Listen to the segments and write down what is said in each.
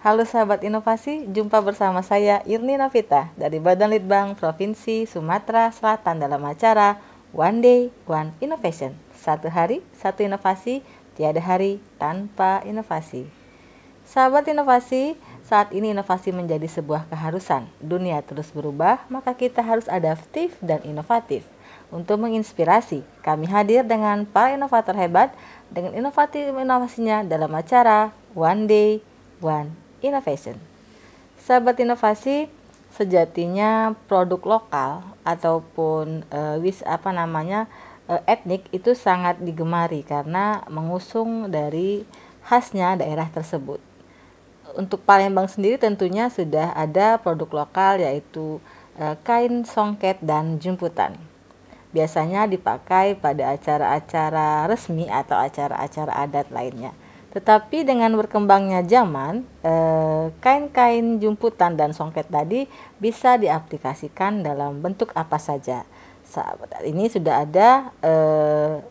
Halo sahabat inovasi, jumpa bersama saya Irni Novita dari Badan Litbang Provinsi Sumatera Selatan dalam acara One Day One Innovation. Satu hari, satu inovasi, tiada hari tanpa inovasi. Sahabat inovasi, saat ini inovasi menjadi sebuah keharusan. Dunia terus berubah, maka kita harus adaptif dan inovatif. Untuk menginspirasi, kami hadir dengan para inovator hebat dengan inovatif inovasinya dalam acara One Day, One Innovation. Sahabat inovasi, sejatinya produk lokal ataupun e, wis apa namanya e, etnik itu sangat digemari karena mengusung dari khasnya daerah tersebut. Untuk Palembang sendiri tentunya sudah ada produk lokal yaitu e, kain songket dan jemputan biasanya dipakai pada acara-acara resmi atau acara-acara adat lainnya. Tetapi dengan berkembangnya zaman, kain eh, kain-kain jumputan dan songket tadi bisa diaplikasikan dalam bentuk apa saja. Saat ini sudah ada eh,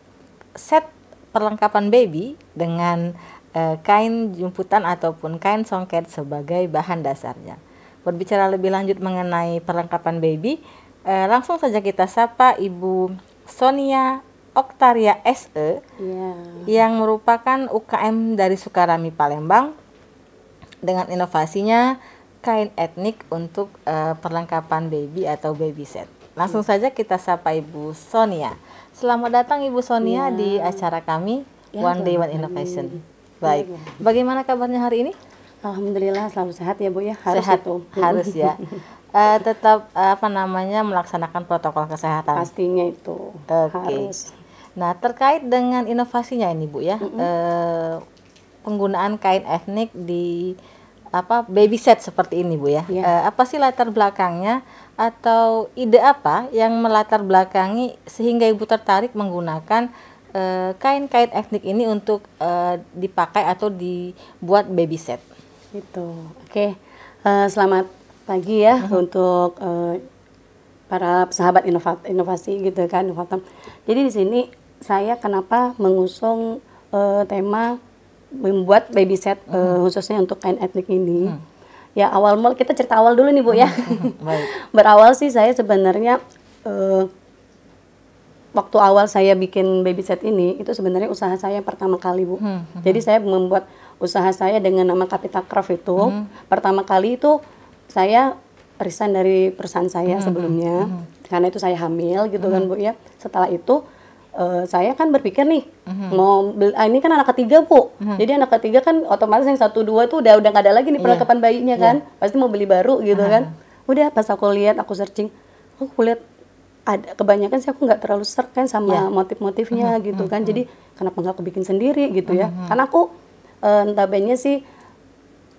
set perlengkapan baby dengan eh, kain jumputan ataupun kain songket sebagai bahan dasarnya. Berbicara lebih lanjut mengenai perlengkapan baby, eh, langsung saja kita sapa Ibu Sonia Oktaria SE yeah. yang merupakan UKM dari Sukarami Palembang dengan inovasinya kain etnik untuk eh, perlengkapan baby atau baby set. Langsung yeah. saja kita sapa Ibu Sonia. Selamat datang Ibu Sonia yeah. di acara kami yeah, One Day One Innovation. Baik. Iya, iya. Bagaimana kabarnya hari ini? Alhamdulillah selalu sehat ya Bu ya. Harus sehat itu. harus ya. uh, tetap apa namanya melaksanakan protokol kesehatan. Pastinya itu. Okay. Harus. Nah terkait dengan inovasinya ini bu ya mm -hmm. uh, penggunaan kain etnik di apa baby set seperti ini bu ya. Yeah. Iya. Uh, apa sih latar belakangnya atau ide apa yang melatar belakangi sehingga ibu tertarik menggunakan eh, kain-kain etnik ini untuk uh, dipakai atau dibuat baby set. Itu. Oke. Okay. Uh, selamat lagi ya uh untuk uh, para sahabat inovat inovasi gitu kan inovatam. Jadi di sini saya kenapa mengusung uh, tema membuat baby set uh khususnya untuk kain etnik ini. uh Ya awal mul kita cerita awal dulu nih bu ya. Hmm. Hmm. Baik. Berawal sih saya sebenarnya uh, waktu awal saya bikin baby set ini itu sebenarnya usaha saya yang pertama kali bu. Hmm, hmm. Jadi saya membuat usaha saya dengan nama Kapita Craft itu hmm. pertama kali itu saya resign dari perusahaan saya hmm. sebelumnya hmm. karena itu saya hamil gitu hmm. kan bu ya setelah itu uh, saya kan berpikir nih hmm mau beli, ah, ini kan anak ketiga bu hmm jadi anak ketiga kan otomatis yang satu dua tuh udah udah gak ada lagi nih iya. perlengkapan yeah. bayinya kan yeah. pasti mau beli baru gitu hmm kan udah pas aku lihat aku searching aku lihat ada kebanyakan sih aku nggak terlalu serkan kan sama yeah. motif-motifnya mm-hmm. gitu kan mm-hmm. jadi kenapa nggak aku bikin sendiri gitu mm-hmm. ya karena aku eh, entah entah sih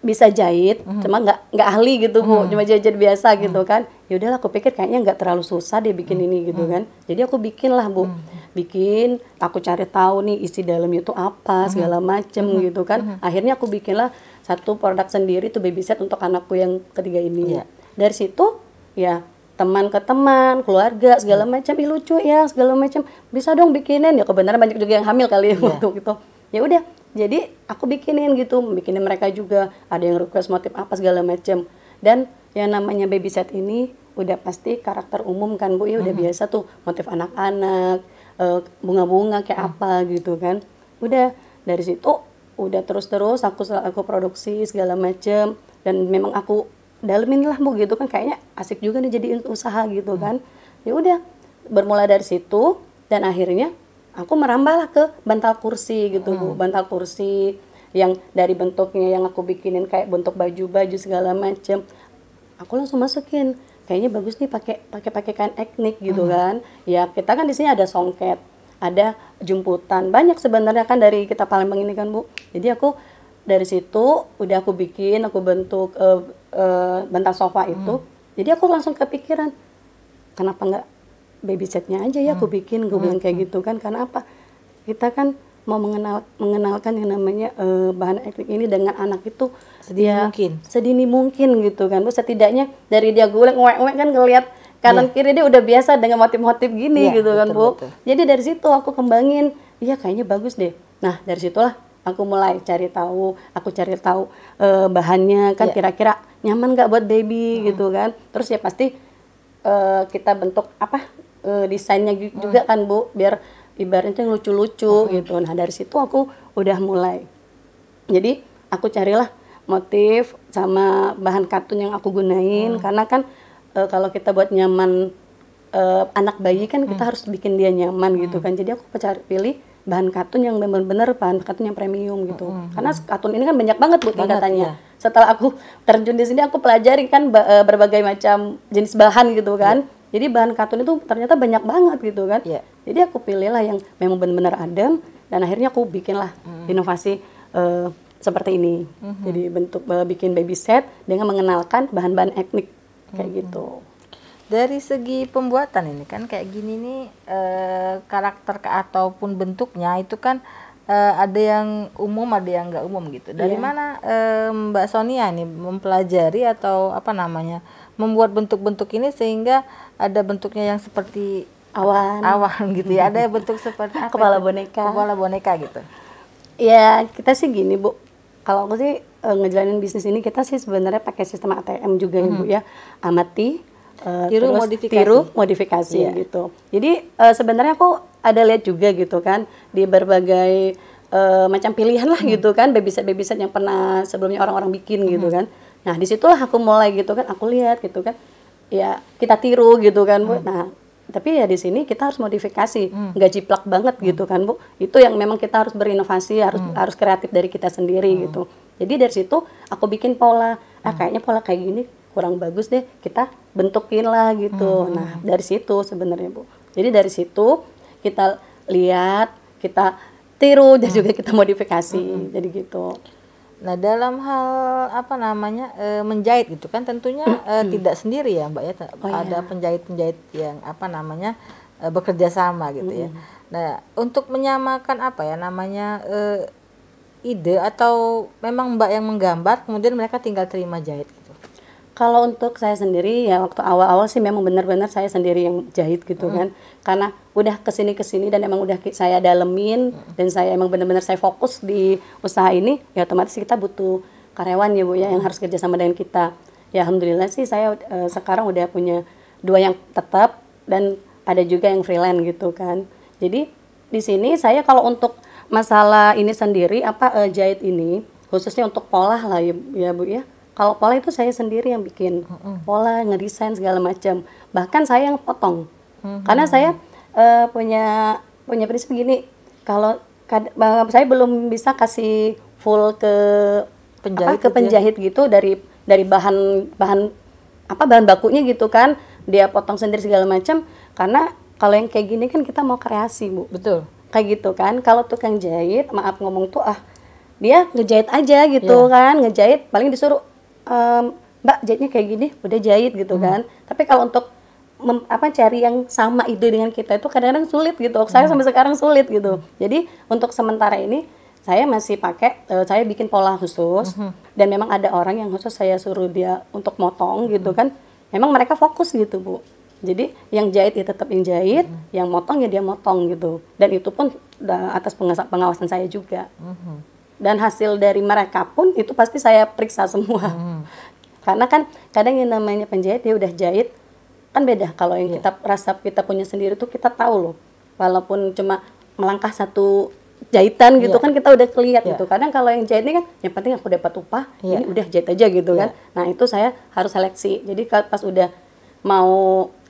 bisa jahit, mm-hmm. cuma nggak nggak ahli gitu bu, mm-hmm. cuma jajan biasa mm-hmm. gitu kan. Ya udahlah, aku pikir kayaknya nggak terlalu susah deh bikin mm-hmm. ini gitu mhm. kan. Jadi aku bikin lah bu, mm-hmm. bikin. Aku cari tahu nih isi dalamnya itu apa mhm. segala macem mm-hmm. gitu kan. Mm-hmm. Akhirnya aku bikin lah satu produk sendiri tuh baby set untuk anakku yang ketiga ini. Yeah. Dari situ ya teman ke teman, keluarga segala mm-hmm. macam, Ih, lucu ya segala macam. Bisa dong bikinin ya kebenaran banyak juga yang hamil kali ya yeah. waktu itu. Ya udah jadi aku bikinin gitu bikinin mereka juga ada yang request motif apa segala macam dan yang namanya baby set ini udah pasti karakter umum kan bu ya udah hmm biasa tuh motif anak-anak eh, bunga-bunga kayak hmm apa gitu kan udah dari situ udah terus-terus aku aku produksi segala macam dan memang aku dalemin lah bu gitu kan kayaknya asik juga nih jadi usaha gitu mm. kan ya udah bermula dari situ dan akhirnya aku merambahlah ke bantal kursi gitu bu hmm. bantal kursi yang dari bentuknya yang aku bikinin kayak bentuk baju-baju segala macem aku langsung masukin kayaknya bagus nih pakai pakai pakai kain etnik gitu hmm. kan ya kita kan di sini ada songket ada jemputan banyak sebenarnya kan dari kita Palembang ini kan bu jadi aku dari situ udah aku bikin aku bentuk uh, uh, bantal sofa itu hmm. jadi aku langsung kepikiran kenapa nggak baby setnya aja ya aku hmm. bikin gue bilang kayak hmm. gitu kan karena apa kita kan mau mengenal mengenalkan yang namanya uh, bahan aktif ini dengan anak itu sedini ya, mungkin sedini mungkin gitu kan terus setidaknya dari dia gue uwek ngewek kan ngeliat kanan yeah. kiri dia udah biasa dengan motif-motif gini yeah, gitu kan bu betul. jadi dari situ aku kembangin iya kayaknya bagus deh nah dari situlah aku mulai cari tahu aku cari tahu uh, bahannya kan iya. kira-kira yeah. nyaman nggak buat baby hmm. gitu kan terus ya pasti uh, kita bentuk apa uh, desainnya juga hmm. kan bu biar ibaratnya lucu-lucu hmm. gitu nah dari situ aku udah mulai jadi aku carilah motif sama bahan katun yang aku gunain hmm. karena kan uh, kalau kita buat nyaman uh, anak bayi kan kita hmm. harus bikin dia nyaman gitu hmm. gitu kan jadi aku cari pilih bahan katun yang benar-benar bahan katun yang premium gitu hmm. karena katun ini kan banyak banget bu tingkatannya iya. setelah aku terjun di sini aku pelajari kan berbagai macam jenis bahan gitu kan hmm jadi bahan katun itu ternyata banyak banget gitu kan. Yeah. Jadi aku pilihlah yang memang benar-benar adem dan akhirnya aku bikinlah mm. inovasi uh, seperti ini. Mm-hmm. Jadi bentuk uh, bikin baby set dengan mengenalkan bahan-bahan etnik kayak mm-hmm. gitu. Dari segi pembuatan ini kan kayak gini nih uh, karakter ke, ataupun bentuknya itu kan uh, ada yang umum ada yang nggak umum gitu. Dari yeah. mana uh, Mbak Sonia nih mempelajari atau apa namanya? membuat bentuk-bentuk ini sehingga ada bentuknya yang seperti awan awan gitu ya ada bentuk seperti apa kepala itu? boneka kepala boneka gitu ya kita sih gini bu kalau aku sih e, ngejalanin bisnis ini kita sih sebenarnya pakai sistem ATM juga mm -hmm. ya bu mhm. ya amati e, tiru terus modifikasi. tiru modifikasi yeah. gitu. Jadi e, sebenarnya aku ada lihat juga gitu kan di berbagai e, macam pilihan lah hmm. gitu kan babysit babysit yang pernah sebelumnya orang-orang bikin hmm. gitu mhm. kan nah disitulah aku mulai gitu kan aku lihat gitu kan ya kita tiru gitu kan bu hmm. nah tapi ya di sini kita harus modifikasi hmm. nggak jiplak banget hmm. gitu kan bu itu yang memang kita harus berinovasi harus hmm. harus kreatif dari kita sendiri hmm. gitu jadi dari situ aku bikin pola ah, hmm. ah kayaknya pola kayak gini kurang bagus deh kita bentukin lah gitu hmm. nah dari situ sebenarnya bu jadi dari situ kita lihat kita tiru dan hmm. juga kita modifikasi hmm. jadi gitu Nah, dalam hal apa namanya e, menjahit gitu kan tentunya mm e, tidak sendiri ya, Mbak ya. Oh, iya. ada penjahit penjahit-penjahit yang apa namanya e, bekerja sama gitu mm -hmm. ya. Nah, untuk menyamakan apa ya namanya e, ide atau memang Mbak yang menggambar kemudian mereka tinggal terima jahit. Kalau untuk saya sendiri ya waktu awal-awal sih memang benar-benar saya sendiri yang jahit gitu hmm. kan. Karena udah kesini kesini dan emang udah saya dalemin hmm. dan saya emang benar-benar saya fokus di usaha ini ya otomatis kita butuh karyawan ya Bu ya yang hmm. harus kerja sama dengan kita. Ya alhamdulillah sih saya uh, sekarang udah punya dua yang tetap dan ada juga yang freelance gitu kan. Jadi di sini saya kalau untuk masalah ini sendiri apa uh, jahit ini khususnya untuk pola lah ya, ya Bu ya kalau pola itu saya sendiri yang bikin pola ngedesain segala macam bahkan saya yang potong karena saya uh, punya punya prinsip gini kalau eh, saya belum bisa kasih full ke penjahit apa, ke gitu ya? penjahit ya? gitu dari dari bahan bahan apa bahan bakunya gitu kan dia potong sendiri segala macam karena kalau yang kayak gini kan kita mau kreasi bu betul kayak gitu kan kalau tukang jahit maaf ngomong tuh ah dia ngejahit aja gitu yeah. kan ngejahit paling disuruh um, mbak jahitnya kayak gini udah jahit gitu hmm. kan tapi kalau untuk mem, apa cari yang sama ide dengan kita itu kadang-kadang sulit gitu saya hmm. sampai sekarang sulit gitu jadi untuk sementara ini saya masih pakai uh, saya bikin pola khusus hmm. dan memang ada orang yang khusus saya suruh dia untuk motong gitu hmm. kan memang mereka fokus gitu bu jadi yang jahit ya tetap yang jahit hmm. yang motong ya dia motong gitu dan itu pun eh, atas pengawasan saya juga hmm dan hasil dari mereka pun itu pasti saya periksa semua. Hmm. Karena kan kadang yang namanya penjahit dia udah jahit kan beda kalau yang yeah. kita rasa kita punya sendiri tuh kita tahu loh. Walaupun cuma melangkah satu jahitan gitu yeah. kan kita udah kelihatan iya. yeah. gitu. Kadang kalau yang jahit ini kan yang penting aku dapat upah, yeah. ini udah jahit aja gitu yeah. kan. Iya. Nah, itu saya harus seleksi. Jadi pas udah mau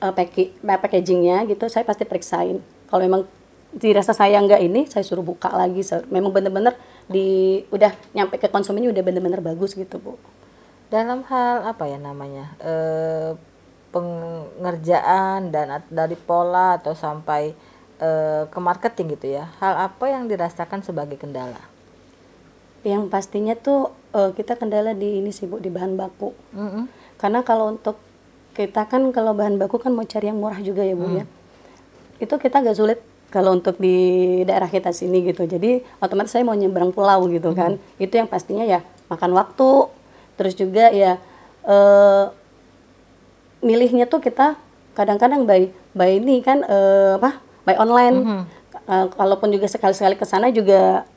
uh, eh, packing, eh, packagingnya gitu saya pasti periksain. Kalau memang dirasa saya enggak ini, saya suruh buka lagi. Memang benar-benar di udah nyampe ke konsumennya udah bener-bener bagus gitu bu dalam hal apa ya namanya e, pengerjaan dan dari pola atau sampai e, ke marketing gitu ya hal apa yang dirasakan sebagai kendala yang pastinya tuh e, kita kendala di ini sih bu di bahan baku mm -hmm. karena kalau untuk kita kan kalau bahan baku kan mau cari yang murah juga ya bu ya. mm. ya itu kita agak sulit kalau untuk di daerah kita sini gitu. Jadi otomatis saya mau nyebrang pulau gitu hmm. kan. Itu yang pastinya ya makan waktu. Terus juga ya eh, milihnya tuh kita kadang-kadang by by ini kan eh, apa? by online. Hmm. Eh, kalaupun juga sekali-sekali ke sana juga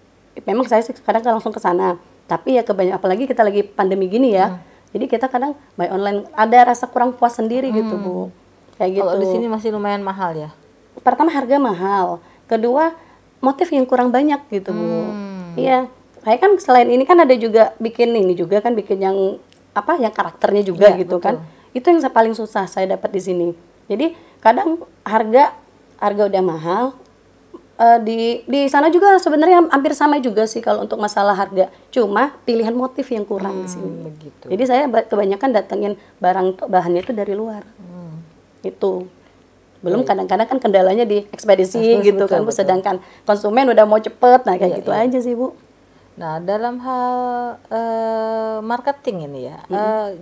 memang saya kadang langsung ke sana. Tapi ya kebanyakan apalagi kita lagi pandemi gini ya. Hmm. Jadi kita kadang by online ada rasa kurang puas sendiri gitu, hmm. gitu, Bu. Kayak gitu. Kalau di gitu. sini masih lumayan mahal ya pertama harga mahal, kedua motif yang kurang banyak gitu bu. Hmm. Iya, saya kan selain ini kan ada juga bikin ini juga kan bikin yang apa yang karakternya juga ya, gitu kan. betul. kan. Itu yang paling susah saya dapat di sini. Jadi kadang harga harga udah mahal, uh, di di sana juga sebenarnya hampir sama juga sih kalau untuk masalah harga. Cuma pilihan motif yang kurang hmm, di sini. Begitu. Jadi saya kebanyakan datengin barang bahannya itu dari luar. Hmm. Itu belum iya. kadang-kadang kan kendalanya di ekspedisi gitu kan betul, bu betul. sedangkan konsumen udah mau cepet nah kayak Iya, gitu iya. aja sih bu Nah, dalam hal uh, marketing ini ya, uh,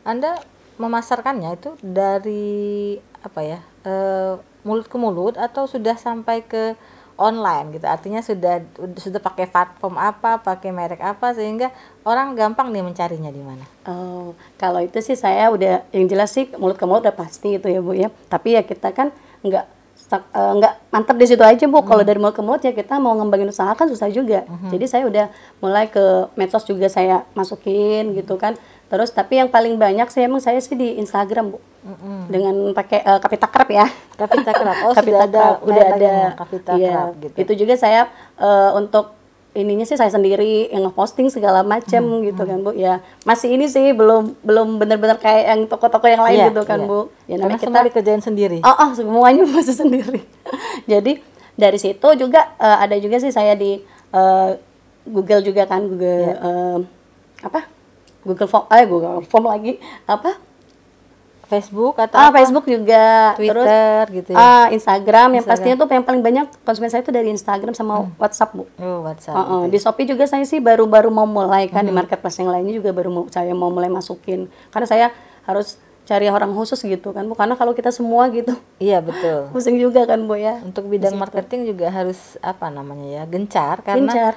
Anda memasarkannya itu dari apa ya, uh, mulut ke mulut atau sudah sampai ke online gitu artinya sudah sudah pakai platform apa pakai merek apa sehingga orang gampang nih mencarinya di mana oh kalau itu sih saya udah yang jelas sih mulut ke mulut udah pasti itu ya bu ya tapi ya kita kan nggak e, nggak uh, mantap di situ aja bu hmm. kalau mm-hmm. dari mulut ke mulut ya kita mau ngembangin usaha kan susah juga hmm. jadi saya udah mulai ke medsos juga saya masukin gitu kan terus tapi yang paling banyak sih emang saya sih di Instagram bu Mm-mm. dengan pakai uh, kapita kerap ya kapita kerap oh kapita sudah ada udah ada ya, kapita ya, gitu itu juga saya uh, untuk ininya sih saya sendiri yang ngeposting segala macam hmm, gitu kan bu ya masih ini sih belum belum benar-benar kayak yang toko-toko yang lain yeah, gitu kan yeah. bu ya namanya kita dikerjain sendiri oh, oh semuanya masih sendiri jadi dari situ juga uh, ada juga sih saya di uh, Google juga kan Google yeah. Iya. uh, apa Google Form eh Google Form lagi apa Facebook atau ah, Facebook juga Twitter terus, gitu ya ah, Instagram, Instagram yang pastinya tuh yang paling banyak konsumen saya itu dari Instagram sama hmm. WhatsApp bu oh, WhatsApp uh -uh. Gitu. di ya. Shopee juga saya sih baru-baru mau mulai kan hmm. di marketplace yang lainnya juga baru mau, saya mau mulai masukin karena saya harus cari orang khusus gitu kan bu karena kalau kita semua gitu iya betul pusing juga kan bu ya untuk bidang gitu. marketing juga harus apa namanya ya gencar karena gencar.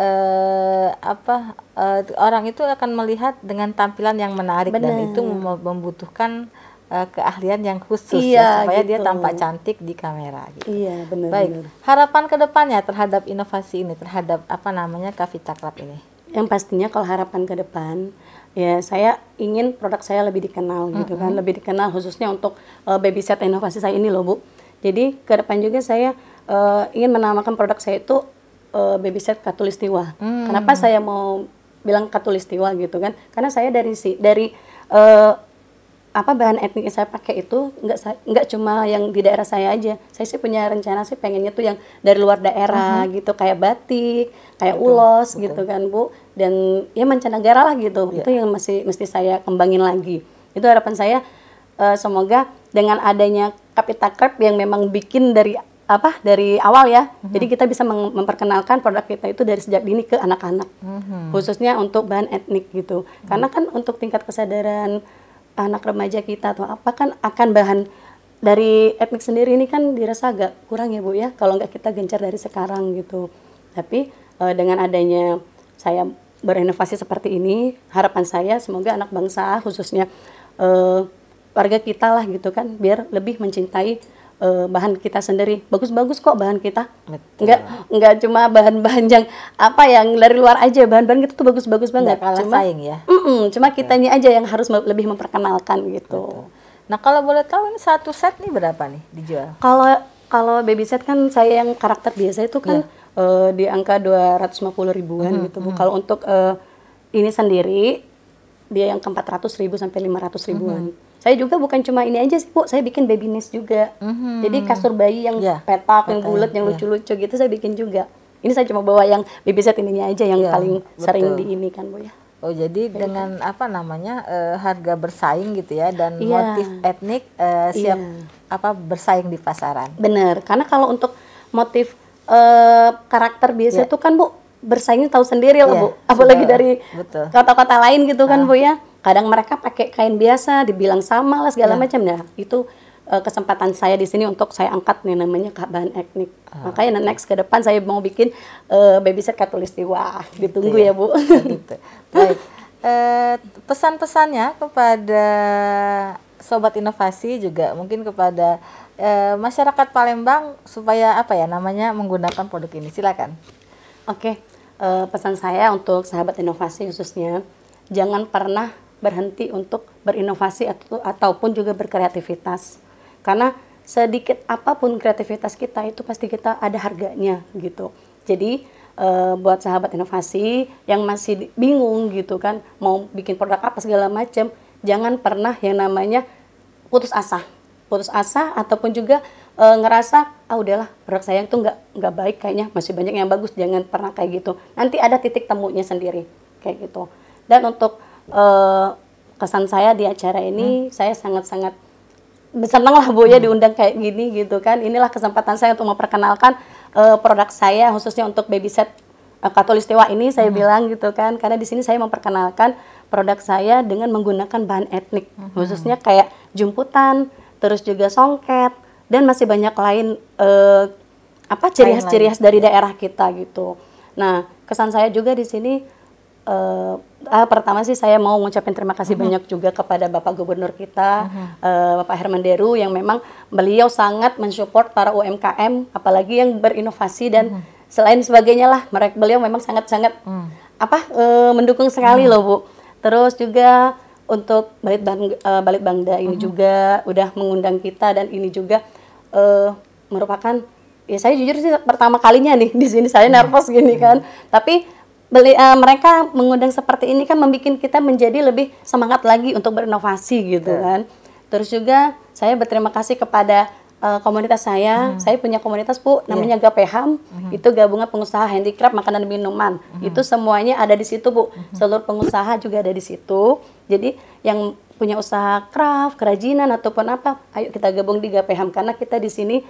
Eh, apa eh, orang itu akan melihat dengan tampilan yang menarik Bener. dan itu membutuhkan uh, keahlian yang khusus iya, ya supaya gitu. dia tampak cantik di kamera gitu. Iya, benar. Baik. Bener. Harapan kedepannya terhadap inovasi ini, terhadap apa namanya Kavita Club ini? Yang pastinya kalau harapan ke depan ya saya ingin produk saya lebih dikenal mm -hmm. gitu kan, lebih dikenal khususnya untuk uh, set inovasi saya ini loh, Bu. Jadi ke depan juga saya uh, ingin menamakan produk saya itu uh, set katulistiwa. Mm. Kenapa saya mau bilang katulistiwa gitu kan? Karena saya dari si dari uh, apa bahan etnik yang saya pakai itu nggak nggak cuma yang di daerah saya aja saya sih punya rencana sih pengennya tuh yang dari luar daerah uh-huh. gitu kayak batik kayak betul, ulos betul. gitu kan bu dan ya mancanegara lah gitu yeah. itu yang masih mesti saya kembangin lagi itu harapan saya uh, semoga dengan adanya Kapita Crab yang memang bikin dari apa dari awal ya uh-huh. jadi kita bisa memperkenalkan produk kita itu dari sejak dini ke anak-anak uh-huh. khususnya untuk bahan etnik gitu uh-huh. karena kan untuk tingkat kesadaran anak remaja kita atau apa kan akan bahan dari etnik sendiri ini kan dirasa agak kurang ya bu ya kalau nggak kita gencar dari sekarang gitu tapi e, dengan adanya saya berinovasi seperti ini harapan saya semoga anak bangsa khususnya e, warga kita lah gitu kan biar lebih mencintai uh, bahan kita sendiri bagus-bagus kok bahan kita Betul. nggak nggak cuma bahan-bahan yang apa yang dari luar aja bahan-bahan kita tuh bagus-bagus banget nggak kalah cuma, saing ya mm -mm, cuma Betul. kitanya aja yang harus lebih memperkenalkan gitu Betul. nah kalau boleh tahu ini satu set nih berapa nih dijual kalau kalau baby set kan saya yang karakter biasa itu kan ya. uh, di angka 250 ribuan mm -hmm. gitu Bu. Mm -hmm. Kalau untuk uh, ini sendiri dia yang ke 400 ribu sampai 500 ribuan. Mm -hmm saya juga bukan cuma ini aja sih bu saya bikin baby nest juga mm-hmm. jadi kasur bayi yang yeah. petak yang bulat yang iya. lucu-lucu gitu saya bikin juga ini saya cuma bawa yang baby set ininya aja yang yeah, paling betul. sering di ini kan bu ya Oh jadi ya. dengan gitu. apa namanya uh, harga bersaing gitu ya dan yeah. motif etnik uh, siap yeah. apa bersaing di pasaran. Bener karena kalau untuk motif uh, karakter biasa yeah. itu kan bu bersaingnya tahu sendiri lah iya, bu apalagi dari kota-kota lain gitu kan nah. bu ya kadang mereka pakai kain biasa dibilang sama lah segala ya. macam nah itu uh, kesempatan saya di sini untuk saya angkat nih namanya bahan etnik ah. makanya next ke depan saya mau bikin uh, e, set katulistiwa ditunggu gitu ya. ya bu gitu. baik eh, pesan-pesannya kepada sobat inovasi juga mungkin kepada eh, masyarakat Palembang supaya apa ya namanya menggunakan produk ini silakan. Oke, eh, pesan saya untuk sahabat inovasi khususnya jangan pernah berhenti untuk berinovasi atau, ataupun juga berkreativitas. Karena sedikit apapun kreativitas kita itu pasti kita ada harganya gitu. Jadi e, buat sahabat inovasi yang masih bingung gitu kan mau bikin produk apa segala macam, jangan pernah yang namanya putus asa. Putus asa ataupun juga e, ngerasa ah udahlah produk saya itu nggak nggak baik kayaknya masih banyak yang bagus jangan pernah kayak gitu nanti ada titik temunya sendiri kayak gitu dan untuk uh, kesan saya di acara ini hmm. saya sangat-sangat senang lah Bu ya hmm. diundang kayak gini gitu kan. Inilah kesempatan saya untuk memperkenalkan uh, produk saya khususnya untuk baby set uh, Katulistiwa ini saya hmm. bilang gitu kan. Karena di sini saya memperkenalkan produk saya dengan menggunakan bahan etnik hmm. khususnya kayak jumputan, terus juga songket dan masih banyak lain uh, apa ciri khas-ciri khas dari daerah kita gitu. Nah, kesan saya juga di sini uh, Uh, pertama sih saya mau mengucapkan terima kasih uh mm-hmm. -huh. banyak juga kepada Bapak Gubernur kita, uh -huh. uh, Bapak Herman Deru yang memang beliau sangat mensupport para UMKM, apalagi yang berinovasi dan uh mm-hmm. -huh. selain sebagainya lah, mereka beliau memang sangat-sangat uh mm. -huh. apa uh, mendukung sekali uh mm. -huh. loh Bu. Terus juga untuk balik Bang uh, Balit Bangda ini uh mm-hmm. -huh. juga udah mengundang kita dan ini juga uh, merupakan ya saya jujur sih pertama kalinya nih di sini saya mm. nervous gini kan, tapi beli, uh, mereka mengundang seperti ini kan membuat kita menjadi lebih semangat lagi untuk berinovasi gitu yeah. kan. Terus juga saya berterima kasih kepada uh, komunitas saya. Hmm. Saya punya komunitas Bu iya. namanya yeah. Gapeham. Hmm. Itu gabungan pengusaha handicraft makanan minuman. Hmm. Itu semuanya ada di situ Bu. Hmm. Seluruh pengusaha juga ada di situ. Jadi yang punya usaha craft, kerajinan ataupun apa, ayo kita gabung di Gapeham karena kita di sini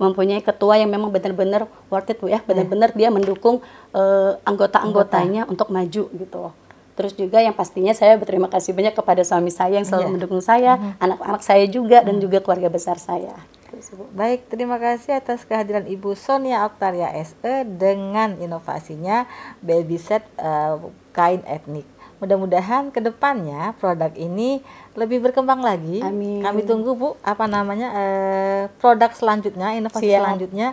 mempunyai ketua yang memang benar-benar worth it Bu ya, benar-benar dia mendukung uh, anggota-anggotanya Anggota. untuk maju gitu Terus juga yang pastinya saya berterima kasih banyak kepada suami saya yang selalu yeah. mendukung saya, mm-hmm. anak-anak saya juga mm dan mhm. juga keluarga besar saya. Gitu Baik, terima kasih atas kehadiran Ibu Sonia Oktaria SE dengan inovasinya babyset uh, eh, kain etnik. Mudah-mudahan ke depannya produk ini lebih berkembang lagi. Amin. Kami tunggu Bu apa namanya eh, produk selanjutnya, inovasi Siap. selanjutnya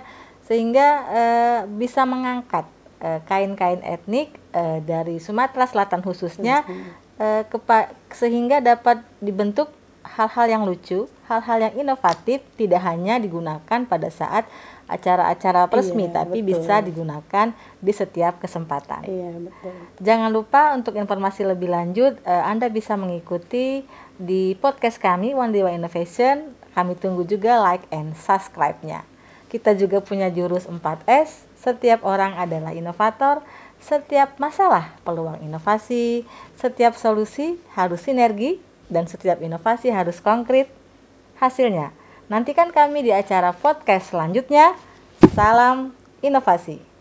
sehingga eh, bisa mengangkat eh, kain-kain eh, etnik eh, dari Sumatera Selatan khususnya eh, sehingga dapat dibentuk hal-hal yang lucu, hal-hal yang inovatif tidak hanya digunakan pada saat acara-acara resmi iya, tapi betul. bisa digunakan di setiap kesempatan. Iya, betul. Jangan lupa untuk informasi lebih lanjut uh, Anda bisa mengikuti di podcast kami One Dewa Innovation. Kami tunggu juga like and subscribe-nya. Kita juga punya jurus 4S, setiap orang adalah inovator, setiap masalah peluang inovasi, setiap solusi harus sinergi dan setiap inovasi harus konkret hasilnya Nantikan kami di acara podcast selanjutnya. Salam inovasi.